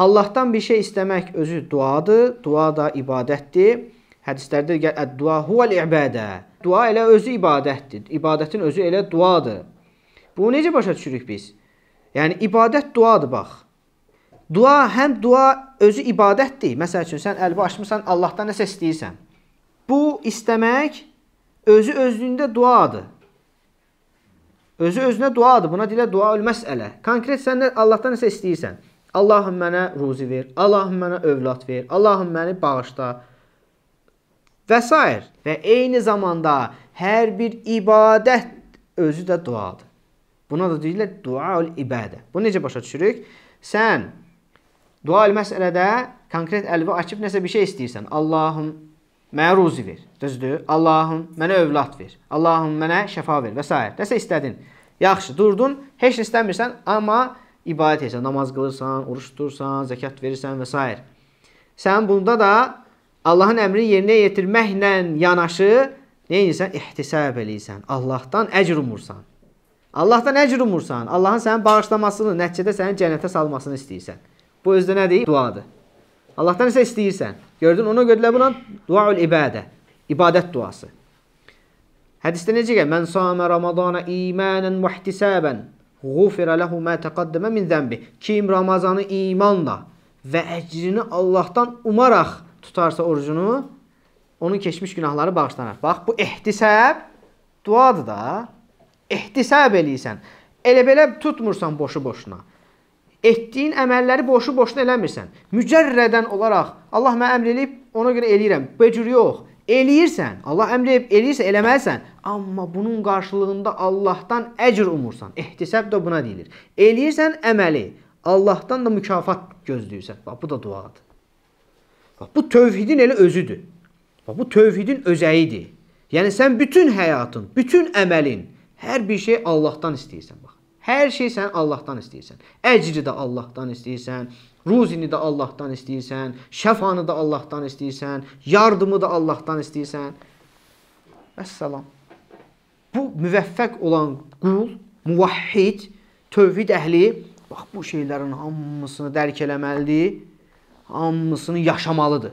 Allahdan bir şey istəmək özü duadır, dua da ibadətdir. Hədislərdə gəl əd-dua huvel ibadə. Dua elə özü ibadətdir. İbadətin özü elə duadır. Bunu necə başa düşürük biz? Yəni ibadət duadır bax. Dua həm dua özü ibadətdir. Məsəl üçün sən əlbi açmısan, Allahdan nəsə istəyirsən. Bu istəmək özü özlüyündə duadır. Özü özünə duadır. Buna dilə dua ölməs ələ. Konkret sən Allahdan nəsə istəyirsən. Allahım mənə ruzi ver, Allahım mənə övlad ver, Allahım məni bağışla və s. Və eyni zamanda hər bir ibadət özü də duadır. Buna da deyirlər duaul ibadə. Bu necə başa düşürük? Sən dual məsələdə konkret əlvi açıb nəsə bir şey istəyirsən. Allahım mənə ruzi ver. Düzdür? Allahım mənə övlad ver. Allahım mənə şəfa ver və s. Nəsə istədin. Yaxşı, durdun, heç istəmirsən, amma ibadət etsən, namaz qılırsan, oruç tutursan, zəkat verirsən və s. Sən bunda da Allahın əmrini yerinə yetirməklə yanaşı nə edirsən? İhtisab eləyirsən. Allahdan əcr umursan. Allahdan əcr umursan. Allahın sənin bağışlamasını, nəticədə səni cənnətə salmasını istəyirsən. Bu özdə nədir? Duadır. Allahdan isə istəyirsən. Gördün, ona görə buna duaul ibadə. İbadət duası. Hədisdə necə gəlir? Mən samə Ramazana imanan və ihtisaban Ğufirə lehu mə təqaddəmə min zəmbi. Kim Ramazanı imanla və əcrini Allahdan umaraq tutarsa orucunu, onun keçmiş günahları bağışlanar. Bax, bu ehtisəb duadır da. Ehtisəb eləyirsən. Elə-belə tutmursan boşu-boşuna. Etdiyin əməlləri boşu-boşuna eləmirsən. Mücərrədən olaraq Allah mənə əmr eləyib, ona görə eləyirəm. Bu cür yox eləyirsən, Allah əmr eləyirsə eləməlisən, amma bunun qarşılığında Allahdan əcr umursan. Ehtisab da buna deyilir. Eləyirsən əməli, Allahdan da mükafat gözləyirsən. Bax bu da duadır. Bax bu tövhidin elə özüdür. Bax bu tövhidin özəyidir. Yəni sən bütün həyatın, bütün əməlin, hər bir şey Allahdan istəyirsən bax. Hər şey sən Allahdan istəyirsən. Əcri də Allahdan istəyirsən, ruzini də Allahdan istəyirsən, şəfanı da Allahdan istəyirsən, yardımı da Allahdan istəyirsən. Vəssalam. Bu müvəffəq olan qul, muvahhid, tövhid əhli bax bu şeylərin hamısını dərk eləməlidir, hamısını yaşamalıdır.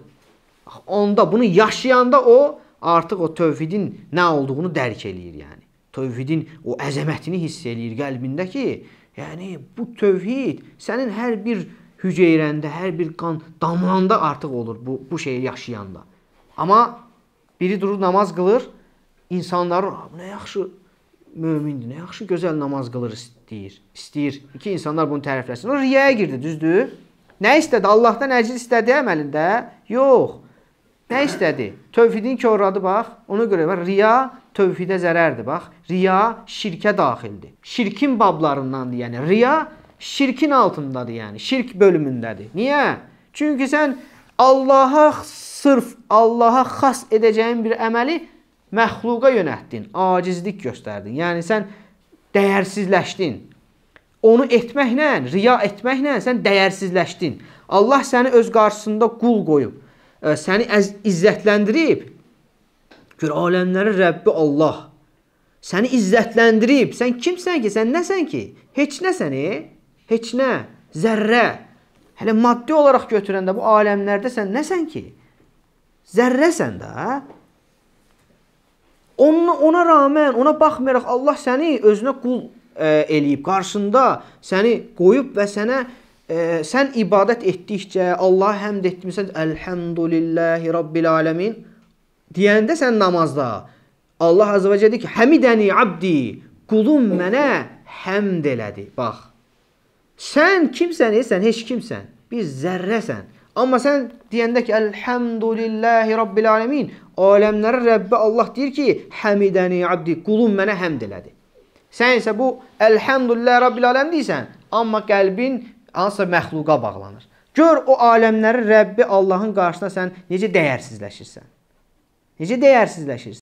Onda bunu yaşayanda o artıq o tövhidin nə olduğunu dərk eləyir yəni tövhidin o əzəmətini hiss eləyir qəlbində ki, yəni bu tövhid sənin hər bir hüceyrəndə, hər bir qan damlanda artıq olur bu bu şeyi yaşayanda. Amma biri durur namaz qılır, insanların nə yaxşı mömindir, nə yaxşı gözəl namaz qılır istəyir. İstəyir ki, insanlar bunu tərifləsin. O riyaya girdi, düzdür? Nə istədi? Allahdan əcir istədi əməlində? Yox. Nə istədi? Tövhidini korladı bax. Ona görə var riya tövhidə zərərdir bax. Riya şirkə daxildir. Şirkin bablarındandır. Yəni riya şirkin altındadır, yəni şirk bölümündədir. Niyə? Çünki sən Allaha sırf Allaha xas edəcəyin bir əməli məxluqa yönəltdin, acizlik göstərdin. Yəni sən dəyərsizləşdin. Onu etməklə, riya etməklə sən dəyərsizləşdin. Allah səni öz qarşısında qul qoyub, e, səni izzətləndirib, Gör aləmlərin Rəbbi Allah səni izzətləndirib. Sən kimsən ki? Sən nəsən ki? Heç nəsən, e? heç nə, zərrə. Hələ maddi olaraq götürəndə bu aləmlərdə sən nəsən ki? Zərrəsən də. Ona, ona rağmen, ona baxmayaraq Allah səni özünə qul e, eləyib. Qarşında səni qoyub və sənə e, sən ibadət etdikcə, Allah həmd etmirsən, Elhamdülillahi Rabbil Aləmin deyəndə sən namazda Allah Azza və Cəllə deyir ki, "Həmidəni abdi, qulum mənə həmd elədi." Bax. Sən kimsən? E, sən heç kimsən. Bir zərrəsən. Amma sən deyəndə ki, "Elhamdülillahi rabbil alamin." Aləmlərin Rəbbi Allah deyir ki, "Həmidəni abdi, qulum mənə həmd elədi." Sən isə bu "Elhamdülillahi rabbil alamin" deyirsən, amma qəlbin hansısa məxluqa bağlanır. Gör o aləmlərin Rəbbi Allahın qarşısına sən necə dəyərsizləşirsən. Nice değersizleşir.